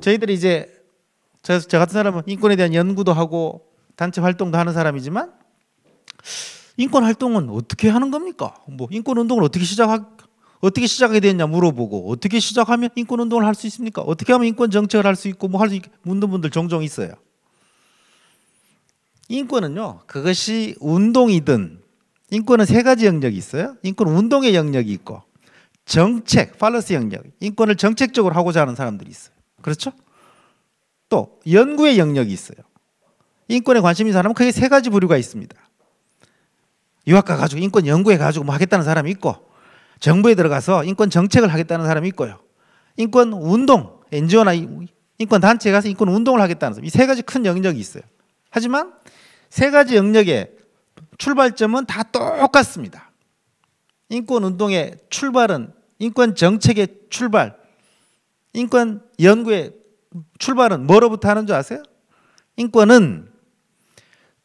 저희들이 이제 저, 저 같은 사람은 인권에 대한 연구도 하고 단체 활동도 하는 사람이지만 인권 활동은 어떻게 하는 겁니까? 뭐 인권 운동을 어떻게 시작하 어떻게 시작하게 됐냐 물어보고 어떻게 시작하면 인권 운동을 할 수 있습니까? 어떻게 하면 인권 정책을 할 수 있고 뭐할수 묻는 분들 종종 있어요. 인권은요 그것이 운동이든 인권은 세 가지 영역이 있어요. 인권 운동의 영역이 있고 정책, 팔러스 영역, 인권을 정책적으로 하고자 하는 사람들이 있어요. 그렇죠? 또 연구의 영역이 있어요. 인권에 관심 있는 사람은 크게 세 가지 부류가 있습니다. 유학가 가지고 인권 연구해 가지고 뭐 하겠다는 사람이 있고 정부에 들어가서 인권 정책을 하겠다는 사람이 있고요. 인권 운동, NGO나 인권 단체에 가서 인권 운동을 하겠다는 사람. 이세 가지 큰 영역이 있어요. 하지만 세 가지 영역의 출발점은 다 똑같습니다. 인권 운동의 출발은 인권 정책의 출발, 인권 연구의 출발은 뭐로부터 하는 줄 아세요? 인권은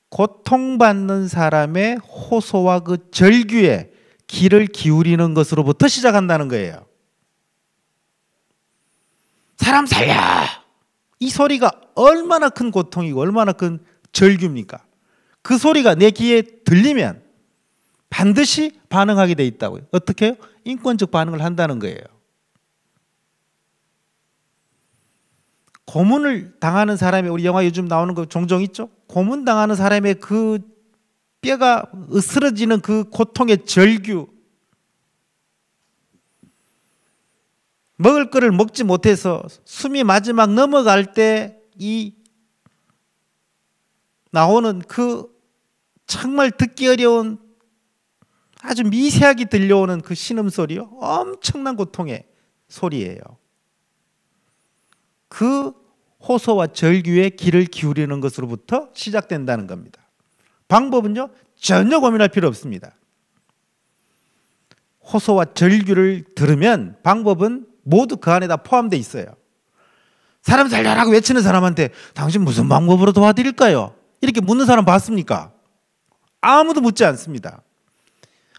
고통받는 사람의 호소와 그 절규에 귀를 기울이는 것으로부터 시작한다는 거예요. 사람 살려! 이 소리가 얼마나 큰 고통이고 얼마나 큰 절규입니까? 그 소리가 내 귀에 들리면 반드시 반응하게 돼 있다고요. 어떻게 요 인권적 반응을 한다는 거예요. 고문을 당하는 사람이 우리 영화 요즘 나오는 거 종종 있죠. 고문 당하는 사람의 그 뼈가 으스러지는 그 고통의 절규. 먹을 거를 먹지 못해서 숨이 마지막 넘어갈 때 이 나오는 그 정말 듣기 어려운 아주 미세하게 들려오는 그 신음소리요. 엄청난 고통의 소리예요. 그 호소와 절규에 귀를 기울이는 것으로부터 시작된다는 겁니다. 방법은요 전혀 고민할 필요 없습니다. 호소와 절규를 들으면 방법은 모두 그 안에 다 포함되어 있어요. 사람 살려라고 외치는 사람한테 당신 무슨 방법으로 도와드릴까요? 이렇게 묻는 사람 봤습니까? 아무도 묻지 않습니다.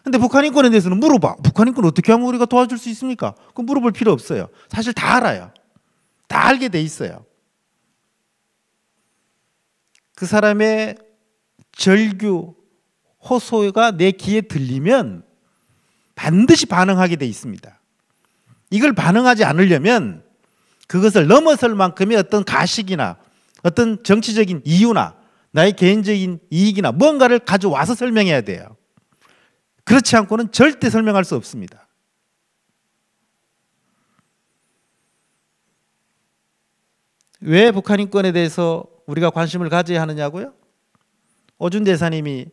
근데 북한 인권에 대해서는 물어봐. 북한 인권 어떻게 하면 우리가 도와줄 수 있습니까? 그 물어볼 필요 없어요. 사실 다 알아요. 다 알게 돼 있어요. 그 사람의 절규, 호소가 내 귀에 들리면 반드시 반응하게 돼 있습니다. 이걸 반응하지 않으려면 그것을 넘어설 만큼의 어떤 가식이나 어떤 정치적인 이유나 나의 개인적인 이익이나 뭔가를 가져와서 설명해야 돼요. 그렇지 않고는 절대 설명할 수 없습니다. 왜 북한 인권에 대해서 우리가 관심을 가져야 하느냐고요? 어준 대사님이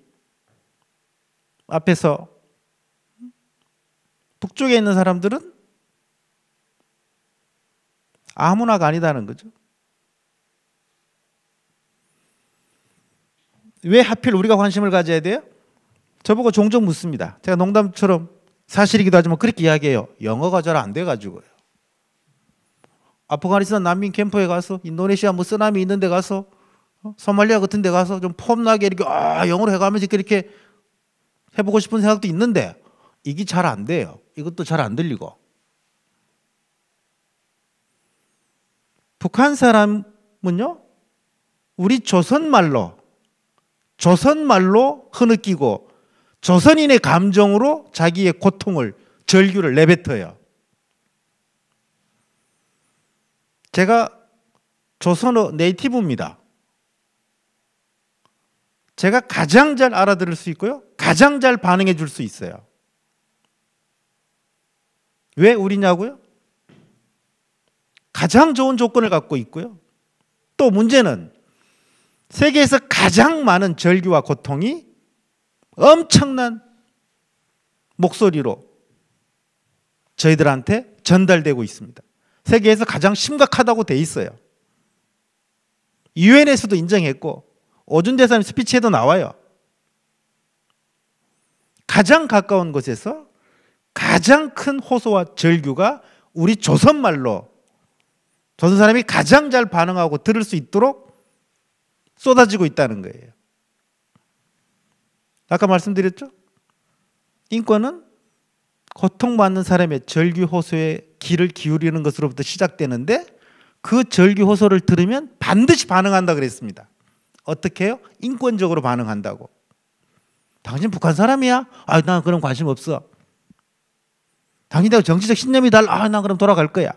앞에서 북쪽에 있는 사람들은 아무나가 아니다는 거죠. 왜 하필 우리가 관심을 가져야 돼요? 저보고 종종 묻습니다. 제가 농담처럼 사실이기도 하지만 그렇게 이야기해요. 영어가 잘 안 돼가지고요. 아프가니스탄 난민 캠프에 가서 인도네시아 뭐 쓰나미 있는 데 가서 어? 소말리아 같은 데 가서 좀 폼나게 이렇게 아, 영어로 해가면서 이렇게 해보고 싶은 생각도 있는데 이게 잘 안 돼요. 이것도 잘 안 들리고. 북한 사람은요, 우리 조선말로, 조선말로 흐느끼고 조선인의 감정으로 자기의 고통을, 절규를 내뱉어요. 제가 조선어 네이티브입니다. 제가 가장 잘 알아들을 수 있고요. 가장 잘 반응해 줄 수 있어요. 왜 우리냐고요? 가장 좋은 조건을 갖고 있고요. 또 문제는 세계에서 가장 많은 절규와 고통이 엄청난 목소리로 저희들한테 전달되고 있습니다. 세계에서 가장 심각하다고 돼 있어요. 유엔에서도 인정했고 어준 대사님 스피치에도 나와요. 가장 가까운 곳에서 가장 큰 호소와 절규가 우리 조선말로 조선 사람이 가장 잘 반응하고 들을 수 있도록 쏟아지고 있다는 거예요. 아까 말씀드렸죠? 인권은 고통받는 사람의 절규 호소에 귀를 기울이는 것으로부터 시작되는데 그 절규 호소를 들으면 반드시 반응한다 그랬습니다. 어떻게 해요? 인권적으로 반응한다고. 당신 북한 사람이야? 아, 나 그럼 관심 없어. 당신하고 정치적 신념이 달라. 아, 나 그럼 돌아갈 거야.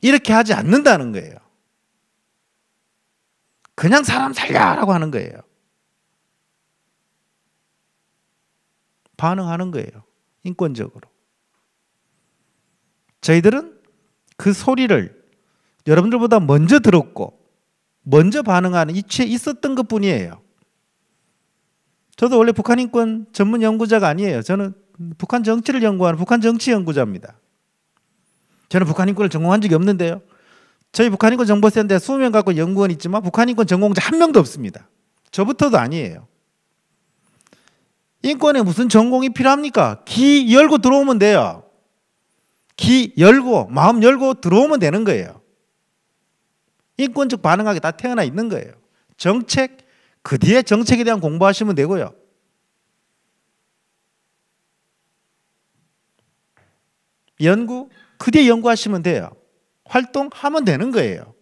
이렇게 하지 않는다는 거예요. 그냥 사람 살려라고 하는 거예요. 반응하는 거예요. 인권적으로. 저희들은 그 소리를 여러분들보다 먼저 들었고 먼저 반응하는 이치에 있었던 것 뿐이에요. 저도 원래 북한 인권 전문 연구자가 아니에요. 저는 북한 정치를 연구하는 북한 정치 연구자입니다. 저는 북한 인권을 전공한 적이 없는데요. 저희 북한 인권 정보센터에 20명 갖고 연구원 있지만 북한 인권 전공자 한 명도 없습니다. 저부터도 아니에요. 인권에 무슨 전공이 필요합니까? 기 열고 들어오면 돼요. 귀 열고 마음 열고 들어오면 되는 거예요. 인권적 반응하게 다 태어나 있는 거예요. 정책 그 뒤에 정책에 대한 공부하시면 되고요. 연구 그 뒤에 연구하시면 돼요. 활동하면 되는 거예요.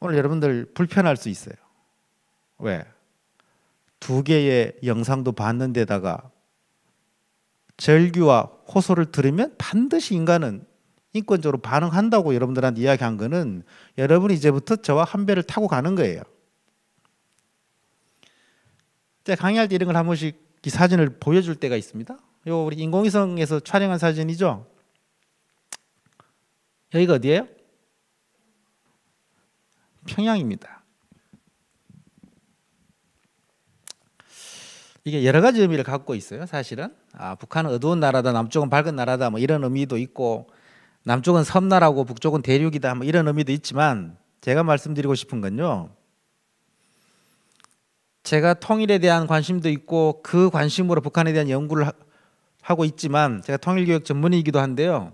오늘 여러분들 불편할 수 있어요. 왜? 두 개의 영상도 봤는데다가 절규와 호소를 들으면 반드시 인간은 인권적으로 반응한다고 여러분들한테 이야기한 것은 여러분이 이제부터 저와 한 배를 타고 가는 거예요. 제가 강의할 때 이런 걸 한 번씩 이 사진을 보여줄 때가 있습니다. 요 우리 인공위성에서 촬영한 사진이죠. 여기가 어디예요? 평양입니다. 이게 여러 가지 의미를 갖고 있어요. 사실은 아, 북한은 어두운 나라다, 남쪽은 밝은 나라다, 뭐 이런 의미도 있고 남쪽은 섬나라고 북쪽은 대륙이다, 뭐 이런 의미도 있지만 제가 말씀드리고 싶은 건요. 제가 통일에 대한 관심도 있고 그 관심으로 북한에 대한 연구를 하, 하고 있지만 제가 통일교육 전문이기도 한데요.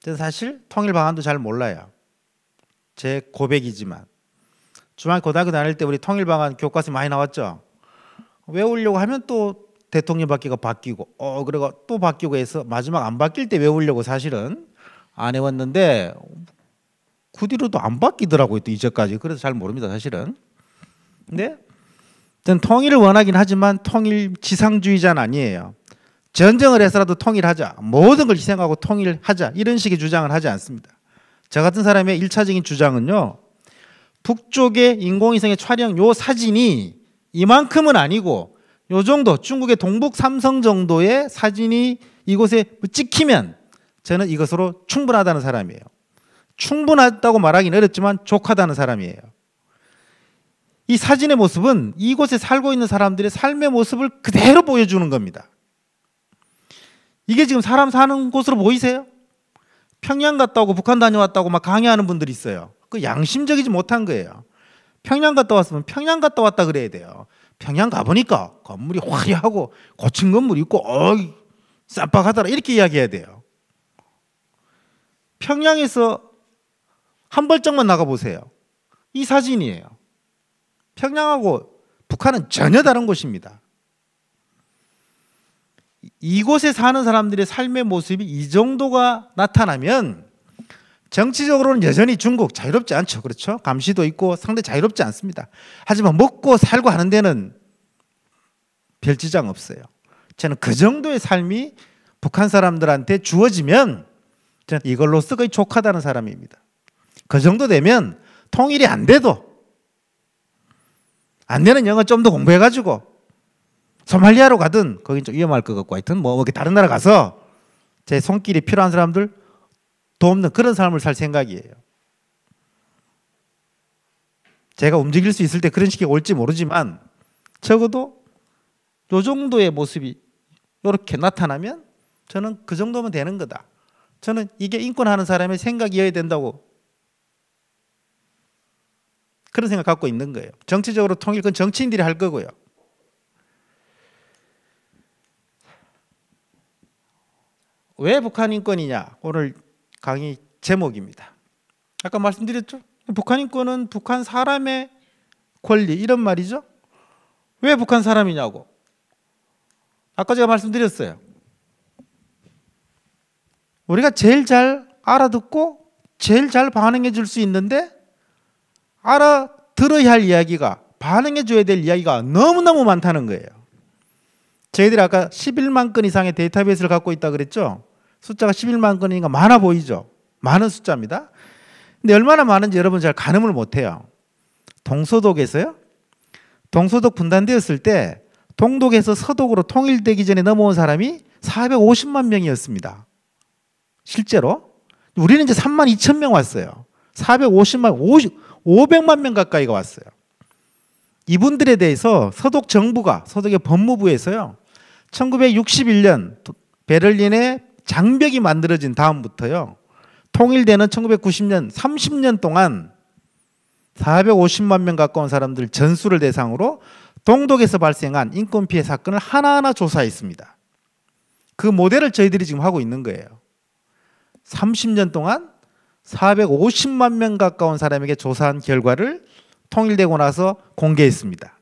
저는 사실 통일 방안도 잘 몰라요. 제 고백이지만 주말 고등학교 다닐 때 우리 통일 방안 교과서 많이 나왔죠. 외우려고 하면 또 대통령 바뀌고 바뀌고 어 그리고 또 바뀌고 해서 마지막 안 바뀔 때 외우려고 사실은 안 해왔는데 그 뒤로도 안 바뀌더라고요 또 이제까지 그래서 잘 모릅니다 사실은 근데 전 통일을 원하긴 하지만 통일 지상주의자는 아니에요 전쟁을 해서라도 통일하자 모든 걸 희생하고 통일하자 이런 식의 주장을 하지 않습니다 저 같은 사람의 1차적인 주장은요 북쪽의 인공위성의 촬영 요 사진이 이만큼은 아니고 요 정도 중국의 동북 삼성 정도의 사진이 이곳에 찍히면 저는 이것으로 충분하다는 사람이에요. 충분하다고 말하기는 어렵지만 족하다는 사람이에요. 이 사진의 모습은 이곳에 살고 있는 사람들의 삶의 모습을 그대로 보여주는 겁니다. 이게 지금 사람 사는 곳으로 보이세요? 평양 갔다 오고 북한 다녀왔다고 막 강의하는 분들이 있어요. 그 양심적이지 못한 거예요. 평양 갔다 왔으면 평양 갔다 왔다 그래야 돼요. 평양 가보니까 건물이 화려하고 고층 건물 있고 어이 쌈박하더라 이렇게 이야기해야 돼요. 평양에서 한 발짝만 나가보세요. 이 사진이에요. 평양하고 북한은 전혀 다른 곳입니다. 이곳에 사는 사람들의 삶의 모습이 이 정도가 나타나면 정치적으로는 여전히 중국 자유롭지 않죠. 그렇죠? 감시도 있고 상당히 자유롭지 않습니다. 하지만 먹고 살고 하는 데는 별 지장 없어요. 저는 그 정도의 삶이 북한 사람들한테 주어지면 저는 이걸로써 거의 족하다는 사람입니다. 그 정도 되면 통일이 안 돼도 안 되는 영어 좀 더 공부해가지고 소말리아로 가든 거긴 좀 위험할 것 같고 하여튼 뭐 이렇게 다른 나라 가서 제 손길이 필요한 사람들 돕는 그런 삶을 살 생각이에요. 제가 움직일 수 있을 때 그런 시기가 올지 모르지만 적어도 요 정도의 모습이 이렇게 나타나면 저는 그 정도면 되는 거다. 저는 이게 인권하는 사람의 생각이어야 된다고 그런 생각 갖고 있는 거예요. 정치적으로 통일 건 정치인들이 할 거고요. 왜 북한 인권이냐? 오늘 강의 제목입니다. 아까 말씀드렸죠? 북한 인권은 북한 사람의 권리 이런 말이죠. 왜 북한 사람이냐고. 아까 제가 말씀드렸어요. 우리가 제일 잘 알아듣고 제일 잘 반응해 줄 수 있는데 알아들어야 할 이야기가 반응해 줘야 될 이야기가 너무너무 많다는 거예요. 저희들이 아까 11만 건 이상의 데이터베이스를 갖고 있다 그랬죠? 숫자가 11만 건이니까 많아 보이죠. 많은 숫자입니다. 근데 얼마나 많은지 여러분 잘 가늠을 못 해요. 동서독에서요. 동서독 분단되었을 때 동독에서 서독으로 통일되기 전에 넘어온 사람이 450만 명이었습니다. 실제로 우리는 이제 3만 2천 명 왔어요. 450만 50, 500만 명 가까이가 왔어요. 이분들에 대해서 서독 정부가 서독의 법무부에서요. 1961년 베를린의 장벽이 만들어진 다음부터요. 통일되는 1990년 30년 동안 450만 명 가까운 사람들 전수를 대상으로 동독에서 발생한 인권 피해 사건을 하나하나 조사했습니다. 그 모델을 저희들이 지금 하고 있는 거예요. 30년 동안 450만 명 가까운 사람에게 조사한 결과를 통일되고 나서 공개했습니다.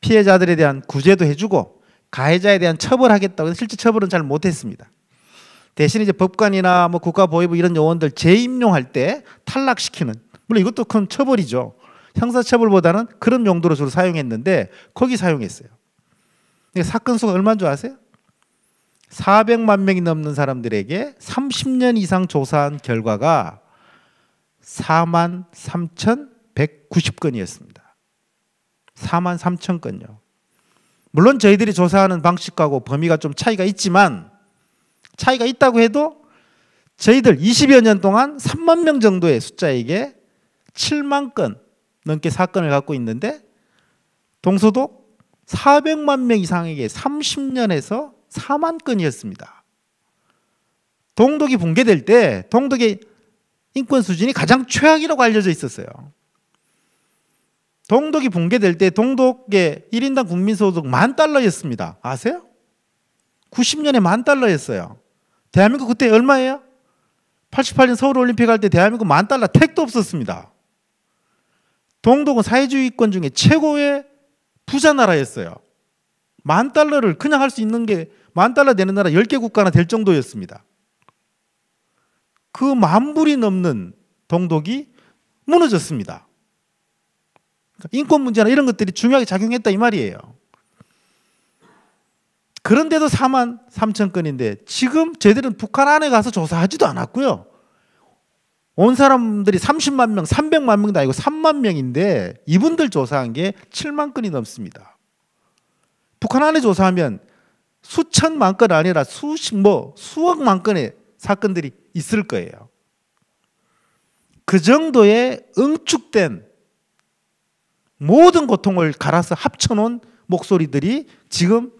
피해자들에 대한 구제도 해주고 가해자에 대한 처벌하겠다고 해서 실제 처벌은 잘 못했습니다. 대신 이제 법관이나 뭐 국가보위부 이런 요원들 재임용할 때 탈락시키는 물론 이것도 큰 처벌이죠. 형사처벌보다는 그런 용도로 주로 사용했는데 거기 사용했어요. 사건 수가 얼마인 줄 아세요? 400만 명이 넘는 사람들에게 30년 이상 조사한 결과가 4만 3,190건이었습니다. 4만 3천 건요. 물론 저희들이 조사하는 방식하고 범위가 좀 차이가 있지만 차이가 있다고 해도 저희들 20여 년 동안 3만 명 정도의 숫자에게 7만 건 넘게 사건을 갖고 있는데 동서독 400만 명 이상에게 30년에서 4만 건이었습니다. 동독이 붕괴될 때 동독의 인권 수준이 가장 최악이라고 알려져 있었어요. 동독이 붕괴될 때 동독의 1인당 국민소득 만 달러였습니다. 아세요? 90년에 만 달러였어요. 대한민국 그때 얼마예요? 88년 서울올림픽 할 때 대한민국 만 달러 택도 없었습니다. 동독은 사회주의권 중에 최고의 부자 나라였어요. 만 달러를 그냥 할 수 있는 게 만 달러 되는 나라 10개 국가나 될 정도였습니다. 그 만불이 넘는 동독이 무너졌습니다. 그러니까 인권 문제나 이런 것들이 중요하게 작용했다 이 말이에요. 그런데도 4만 3천 건인데 지금 제들은 북한 안에 가서 조사하지도 않았고요. 온 사람들이 30만 명, 300만 명도 아니고 3만 명인데 이분들 조사한 게 7만 건이 넘습니다. 북한 안에 조사하면 수천만 건 아니라 수십 뭐 수억만 건의 사건들이 있을 거예요. 그 정도의 응축된 모든 고통을 갈아서 합쳐놓은 목소리들이 지금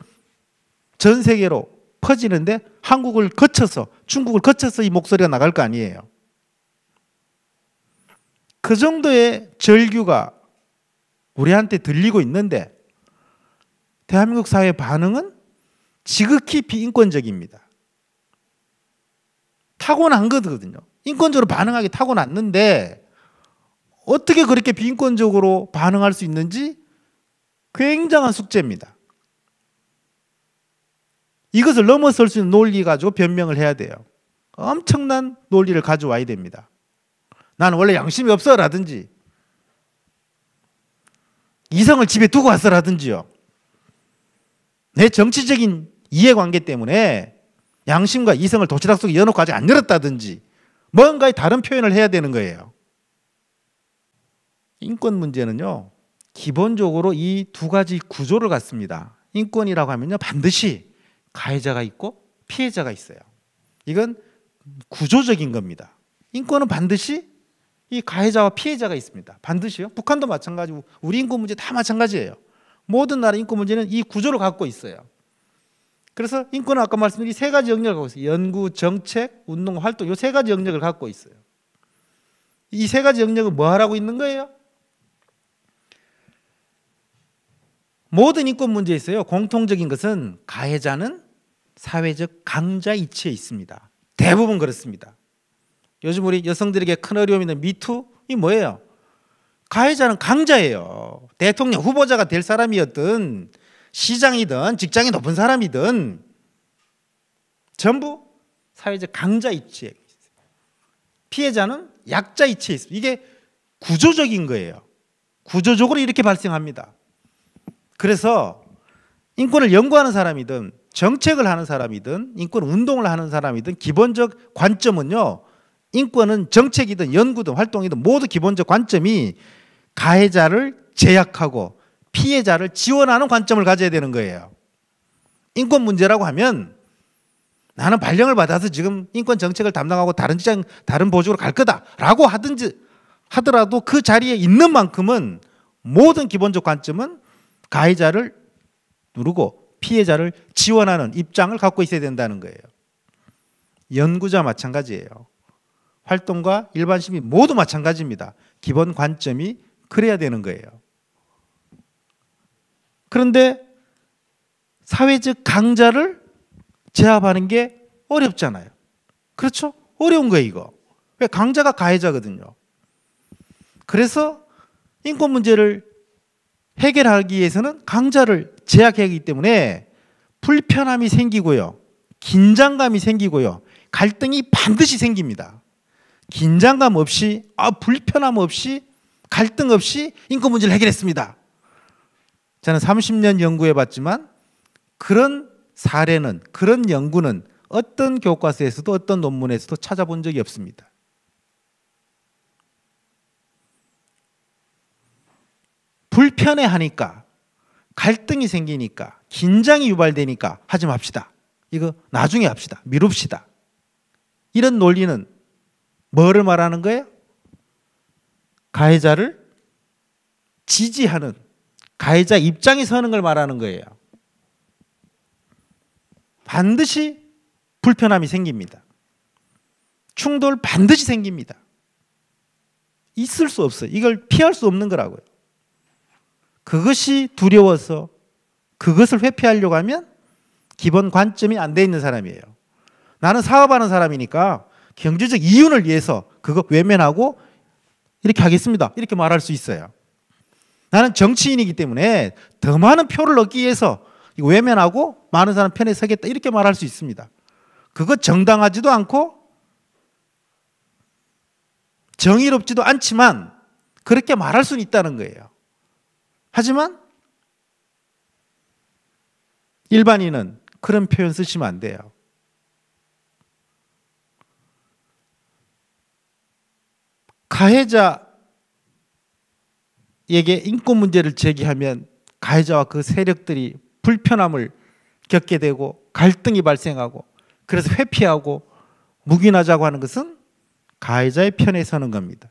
전 세계로 퍼지는데 한국을 거쳐서 중국을 거쳐서 이 목소리가 나갈 거 아니에요. 그 정도의 절규가 우리한테 들리고 있는데 대한민국 사회 반응은 지극히 비인권적입니다. 타고난 거거든요. 인권적으로 반응하기 타고났는데 어떻게 그렇게 비인권적으로 반응할 수 있는지 굉장한 숙제입니다. 이것을 넘어설 수 있는 논리 가지고 변명을 해야 돼요. 엄청난 논리를 가져와야 됩니다. 나는 원래 양심이 없어라든지 이성을 집에 두고 왔어라든지요. 내 정치적인 이해관계 때문에 양심과 이성을 도시락 속에 넣어놓고 아직 안 열었다든지 뭔가의 다른 표현을 해야 되는 거예요. 인권 문제는요. 기본적으로 이 두 가지 구조를 갖습니다. 인권이라고 하면요. 반드시 가해자가 있고 피해자가 있어요. 이건 구조적인 겁니다. 인권은 반드시 이 가해자와 피해자가 있습니다. 반드시요. 북한도 마찬가지고 우리 인권 문제 다 마찬가지예요. 모든 나라 인권 문제는 이 구조를 갖고 있어요. 그래서 인권은 아까 말씀드린 이 세 가지 영역을 갖고 있어요. 연구, 정책, 운동, 활동 이 세 가지 영역을 갖고 있어요. 이 세 가지 영역을 뭐 하라고 있는 거예요? 모든 인권 문제에있어요 공통적인 것은 가해자는 사회적 강자 이치에 있습니다. 대부분 그렇습니다. 요즘 우리 여성들에게 큰 어려움이 있는 미투이 뭐예요? 가해자는 강자예요. 대통령 후보자가 될 사람이었든 시장이든 직장이 높은 사람이든 전부 사회적 강자 이치에 있어요. 피해자는 약자 이치에 있습니다. 이게 구조적인 거예요. 구조적으로 이렇게 발생합니다. 그래서 인권을 연구하는 사람이든 정책을 하는 사람이든 인권 운동을 하는 사람이든 기본적 관점은요. 인권은 정책이든 연구든 활동이든 모두 기본적 관점이 가해자를 제약하고 피해자를 지원하는 관점을 가져야 되는 거예요. 인권 문제라고 하면 나는 발령을 받아서 지금 인권 정책을 담당하고 다른 지장, 다른 보직으로 갈 거다라고 하든지 하더라도 그 자리에 있는 만큼은 모든 기본적 관점은 가해자를 누르고 피해자를 지원하는 입장을 갖고 있어야 된다는 거예요. 연구자 마찬가지예요. 활동과 일반 시민 모두 마찬가지입니다. 기본 관점이 그래야 되는 거예요. 그런데 사회적 강자를 제압하는 게 어렵잖아요. 그렇죠? 어려운 거예요, 이거. 왜 강자가 가해자거든요. 그래서 인권 문제를 해결하기 위해서는 강좌를 제약해야 하기 때문에 불편함이 생기고요. 긴장감이 생기고요. 갈등이 반드시 생깁니다. 긴장감 없이, 아, 불편함 없이, 갈등 없이 인권 문제를 해결했습니다. 저는 30년 연구해 봤지만 그런 사례는, 그런 연구는 어떤 교과서에서도 어떤 논문에서도 찾아본 적이 없습니다. 불편해하니까 갈등이 생기니까 긴장이 유발되니까 하지 맙시다. 이거 나중에 합시다. 미룹시다. 이런 논리는 뭐를 말하는 거예요? 가해자를 지지하는 가해자 입장에 서는 걸 말하는 거예요. 반드시 불편함이 생깁니다. 충돌 반드시 생깁니다. 있을 수 없어요. 이걸 피할 수 없는 거라고요. 그것이 두려워서 그것을 회피하려고 하면 기본 관점이 안 돼 있는 사람이에요. 나는 사업하는 사람이니까 경제적 이윤을 위해서 그거 외면하고 이렇게 하겠습니다. 이렇게 말할 수 있어요. 나는 정치인이기 때문에 더 많은 표를 얻기 위해서 외면하고 많은 사람 편에 서겠다. 이렇게 말할 수 있습니다. 그거 정당하지도 않고 정의롭지도 않지만 그렇게 말할 수는 있다는 거예요. 하지만 일반인은 그런 표현 쓰시면 안 돼요. 가해자에게 인권 문제를 제기하면 가해자와 그 세력들이 불편함을 겪게 되고 갈등이 발생하고 그래서 회피하고 묵인하자고 하는 것은 가해자의 편에 서는 겁니다.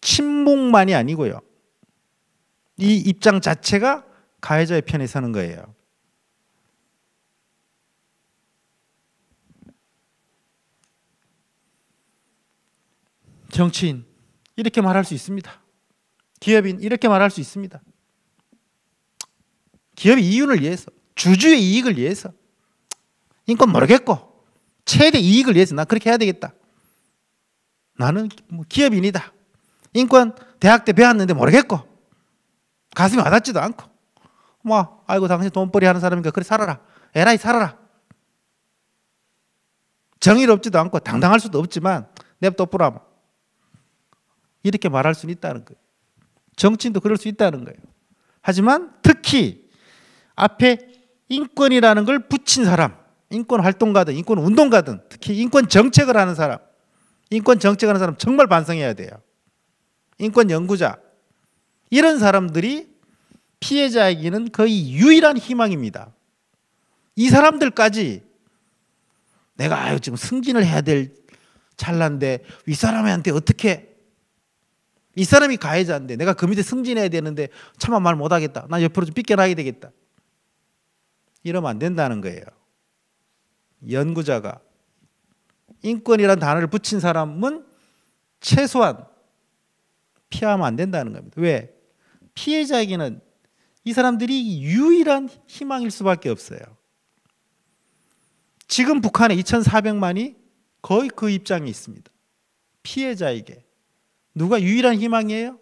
침묵만이 아니고요. 이 입장 자체가 가해자의 편에 서는 거예요. 정치인 이렇게 말할 수 있습니다. 기업인 이렇게 말할 수 있습니다. 기업의 이윤을 위해서 주주의 이익을 위해서 인권 모르겠고 최대 이익을 위해서 나 그렇게 해야 되겠다. 나는 뭐 기업인이다. 인권 대학 때 배웠는데 모르겠고 가슴이 와닿지도 않고 뭐 아이고 당신 돈벌이 하는 사람이니까 그래 살아라 에라이 살아라 정의롭지도 않고 당당할 수도 없지만 냅둬보라 뭐. 이렇게 말할 수는 있다는 거예요 정치인도 그럴 수 있다는 거예요 하지만 특히 앞에 인권이라는 걸 붙인 사람 인권 활동가든 인권 운동가든 특히 인권 정책을 하는 사람 인권 정책하는 사람 정말 반성해야 돼요 인권 연구자 이런 사람들이 피해자에게는 거의 유일한 희망입니다. 이 사람들까지 내가 아유 지금 승진을 해야 될 찰나인데 이 사람한테 어떻게 이 사람이 가해자인데 내가 그 밑에 승진해야 되는데 차마 말 못하겠다. 나 옆으로 좀 삐껴나게 되겠다. 이러면 안 된다는 거예요. 연구자가 인권이란 단어를 붙인 사람은 최소한 피하면 안 된다는 겁니다. 왜? 피해자에게는 이 사람들이 유일한 희망일 수밖에 없어요. 지금 북한에 2,400만이 거의 그 입장에 있습니다. 피해자에게 누가 유일한 희망이에요?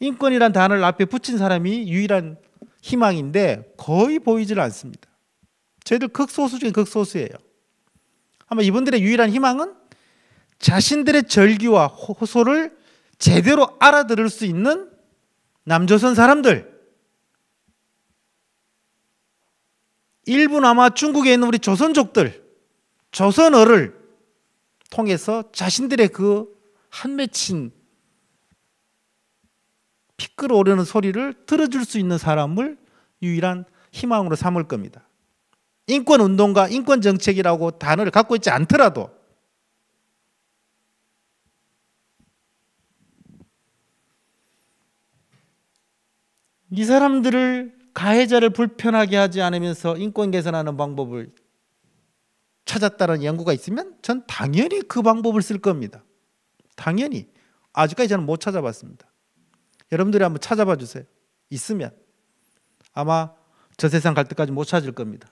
인권이란 단어를 앞에 붙인 사람이 유일한 희망인데 거의 보이질 않습니다. 저희들 극소수 중에 극소수예요. 아마 이분들의 유일한 희망은 자신들의 절규와 호소를 제대로 알아들을 수 있는 남조선 사람들 일부 아마 중국에 있는 우리 조선족들 조선어를 통해서 자신들의 그 한 맺힌 피끄어오려는 소리를 들어줄 수 있는 사람을 유일한 희망으로 삼을 겁니다. 인권운동과 인권정책이라고 단어를 갖고 있지 않더라도 이 사람들을 가해자를 불편하게 하지 않으면서 인권 개선하는 방법을 찾았다는 연구가 있으면 전 당연히 그 방법을 쓸 겁니다. 당연히 아직까지 저는 못 찾아봤습니다. 여러분들이 한번 찾아봐 주세요. 있으면 아마 저 세상 갈 때까지 못 찾을 겁니다.